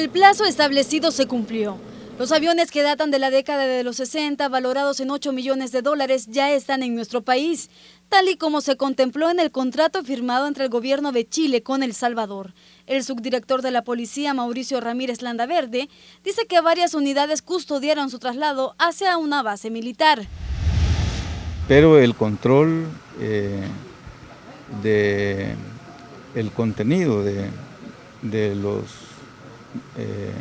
El plazo establecido se cumplió. Los aviones que datan de la década de los 60, valorados en 8 millones de dólares, ya están en nuestro país, tal y como se contempló en el contrato firmado entre el gobierno de Chile con El Salvador. El subdirector de la policía, Mauricio Ramírez Landaverde, dice que varias unidades custodiaron su traslado hacia una base militar. Pero el control eh, del contenido de los eh,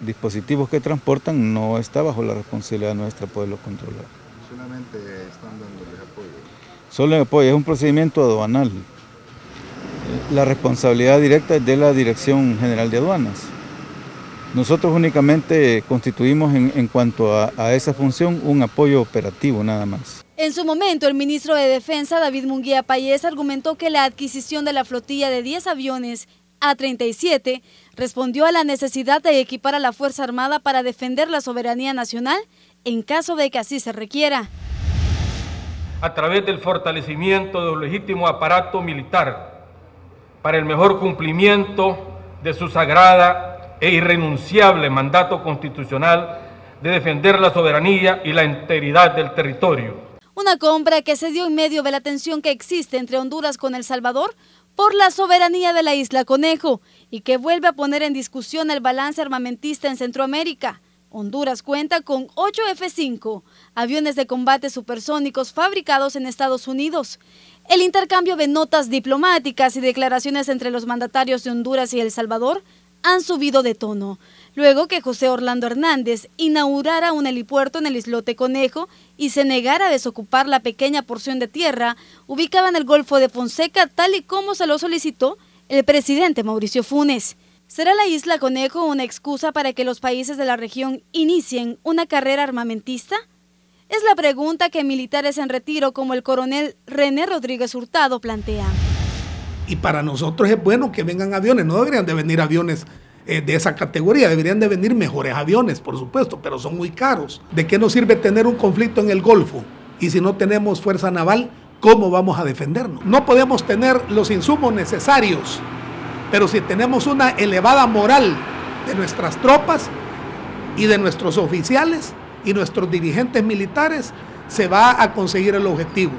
dispositivos que transportan no está bajo la responsabilidad nuestra poderlos controlar. Solamente están dándole apoyo. Solo el apoyo, es un procedimiento aduanal. La responsabilidad directa es de la Dirección General de Aduanas. Nosotros únicamente constituimos en, cuanto a, esa función un apoyo operativo nada más. En su momento, el ministro de Defensa, David Munguía Payés, argumentó que la adquisición de la flotilla de 10 aviones a37 respondió a la necesidad de equipar a la Fuerza Armada para defender la soberanía nacional en caso de que así se requiera. A través del fortalecimiento de un legítimo aparato militar para el mejor cumplimiento de su sagrada e irrenunciable mandato constitucional de defender la soberanía y la integridad del territorio. Una compra que se dio en medio de la tensión que existe entre Honduras con El Salvador por la soberanía de la isla Conejo y que vuelve a poner en discusión el balance armamentista en Centroamérica. Honduras cuenta con 8 F-5, aviones de combate supersónicos fabricados en Estados Unidos. El intercambio de notas diplomáticas y declaraciones entre los mandatarios de Honduras y El Salvador han subido de tono, luego que José Orlando Hernández inaugurara un helipuerto en el islote Conejo y se negara a desocupar la pequeña porción de tierra ubicada en el Golfo de Fonseca tal y como se lo solicitó el presidente Mauricio Funes. ¿Será la isla Conejo una excusa para que los países de la región inicien una carrera armamentista? Es la pregunta que militares en retiro como el coronel René Rodríguez Hurtado plantean. Y para nosotros es bueno que vengan aviones, no deberían de venir aviones eh, de esa categoría, deberían de venir mejores aviones, por supuesto, pero son muy caros. ¿De qué nos sirve tener un conflicto en el Golfo? Y si no tenemos fuerza naval, ¿cómo vamos a defendernos? No podemos tener los insumos necesarios, pero si tenemos una elevada moral de nuestras tropas y de nuestros oficiales y nuestros dirigentes militares, se va a conseguir el objetivo.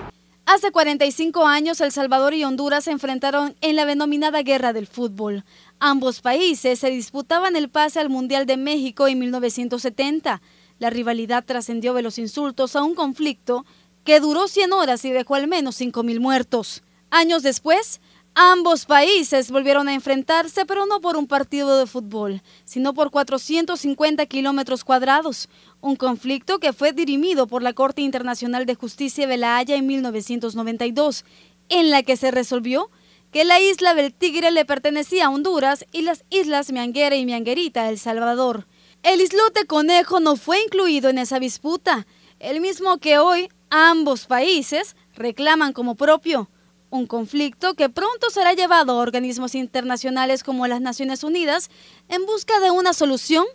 Hace 45 años El Salvador y Honduras se enfrentaron en la denominada Guerra del Fútbol. Ambos países se disputaban el pase al Mundial de México en 1970. La rivalidad trascendió de los insultos a un conflicto que duró 100 horas y dejó al menos 5.000 muertos. Años después, Ambos países volvieron a enfrentarse, pero no por un partido de fútbol, sino por 450 kilómetros cuadrados, un conflicto que fue dirimido por la Corte Internacional de Justicia de La Haya en 1992, en la que se resolvió que la isla del Tigre le pertenecía a Honduras y las islas Mianguera y Mianguerita El Salvador. El islote Conejo no fue incluido en esa disputa, el mismo que hoy ambos países reclaman como propio un conflicto que pronto será llevado a organismos internacionales como las Naciones Unidas en busca de una solución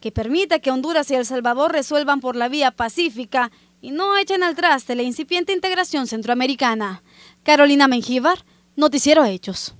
que permita que Honduras y El Salvador resuelvan por la vía pacífica y no echen al traste la incipiente integración centroamericana. Carolina Mengíbar, Noticiero Hechos.